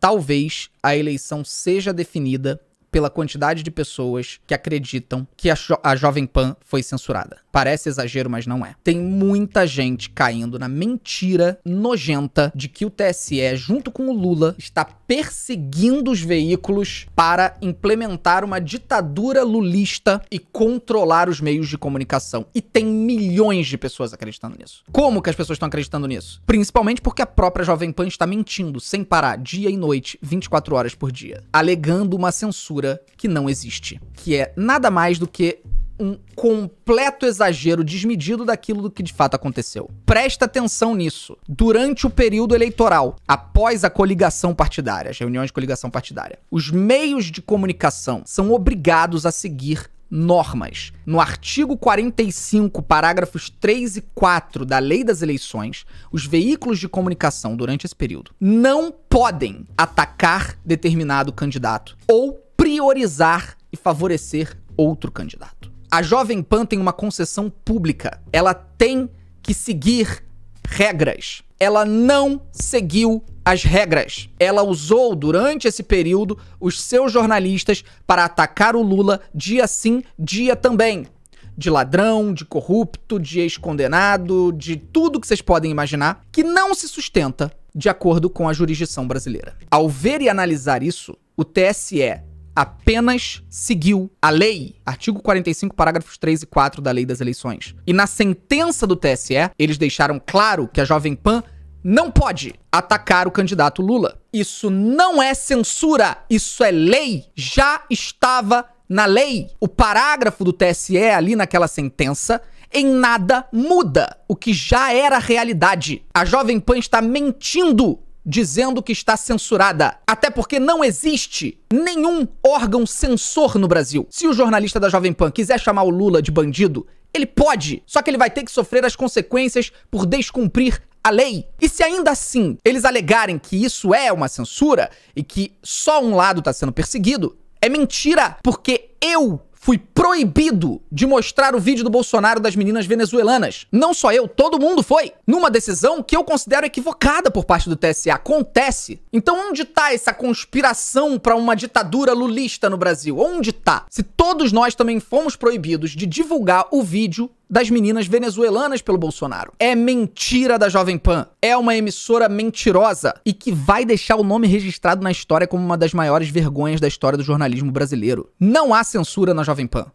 talvez a eleição seja definida pela quantidade de pessoas que acreditam que a, jo a Jovem Pan foi censurada. Parece exagero, mas não é. Tem muita gente caindo na mentira nojenta de que o TSE, junto com o Lula, está perseguindo os veículos para implementar uma ditadura lulista e controlar os meios de comunicação. E tem milhões de pessoas acreditando nisso. Como que as pessoas estão acreditando nisso? Principalmente porque a própria Jovem Pan está mentindo sem parar, dia e noite, 24 horas por dia, alegando uma censura que não existe, que é nada mais do que um completo exagero desmedido daquilo do que de fato aconteceu. Presta atenção nisso. Durante o período eleitoral, após a coligação partidária, as reuniões de coligação partidária, os meios de comunicação são obrigados a seguir normas. No artigo 45, parágrafos 3 e 4 da Lei das Eleições, os veículos de comunicação durante esse período não podem atacar determinado candidato ou priorizar e favorecer outro candidato. A Jovem Pan tem uma concessão pública. Ela tem que seguir regras. Ela não seguiu as regras. Ela usou durante esse período os seus jornalistas para atacar o Lula dia sim, dia também. De ladrão, de corrupto, de ex-condenado, de tudo que vocês podem imaginar, que não se sustenta de acordo com a jurisdição brasileira. Ao ver e analisar isso, o TSE apenas seguiu a lei, artigo 45, parágrafos 3 e 4 da Lei das Eleições. E na sentença do TSE, eles deixaram claro que a Jovem Pan não pode atacar o candidato Lula. Isso não é censura, isso é lei. Já estava na lei. O parágrafo do TSE ali naquela sentença em nada muda o que já era realidade. A Jovem Pan está mentindo dizendo que está censurada. Até porque não existe nenhum órgão censor no Brasil. Se o jornalista da Jovem Pan quiser chamar o Lula de bandido, ele pode, só que ele vai ter que sofrer as consequências por descumprir a lei. E se ainda assim eles alegarem que isso é uma censura e que só um lado está sendo perseguido, é mentira, porque eu Fui proibido de mostrar o vídeo do Bolsonaro das meninas venezuelanas. Não só eu, todo mundo foi. Numa decisão que eu considero equivocada por parte do TSE. Acontece. Então onde tá essa conspiração para uma ditadura lulista no Brasil? Onde tá? Se todos nós também fomos proibidos de divulgar o vídeo das meninas venezuelanas pelo Bolsonaro. É mentira da Jovem Pan. É uma emissora mentirosa e que vai deixar o nome registrado na história como uma das maiores vergonhas da história do jornalismo brasileiro. Não há censura na Jovem Pan.